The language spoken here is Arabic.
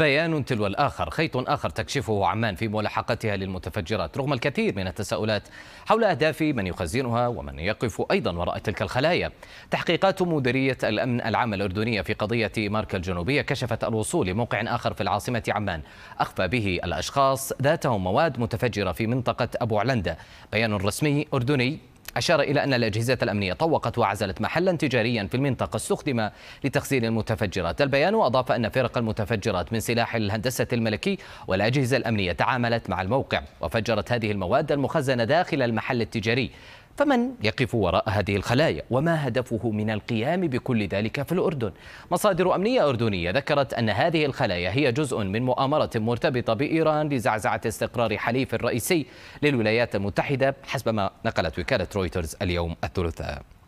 بيان تلو الآخر خيط آخر تكشفه عمان في ملاحقتها للمتفجرات رغم الكثير من التساؤلات حول أهداف من يخزنها ومن يقف أيضا وراء تلك الخلايا تحقيقات مديرية الأمن العام الأردنية في قضية ماركا الجنوبية كشفت الوصول لموقع آخر في العاصمة عمان أخفى به الأشخاص ذاتهم مواد متفجرة في منطقة أبو علندة بيان رسمي أردني أشار إلى أن الأجهزة الأمنية طوقت وعزلت محلا تجاريا في المنطقة استخدم لتخزين المتفجرات البيان أضاف أن فرق المتفجرات من سلاح الهندسة الملكي والأجهزة الأمنية تعاملت مع الموقع وفجرت هذه المواد المخزنة داخل المحل التجاري فمن يقف وراء هذه الخلايا وما هدفه من القيام بكل ذلك في الأردن مصادر أمنية أردنية ذكرت أن هذه الخلايا هي جزء من مؤامرة مرتبطة بإيران لزعزعة استقرار حليف الرئيسي للولايات المتحدة حسب ما نقلت وكالة رويترز اليوم الثلاثاء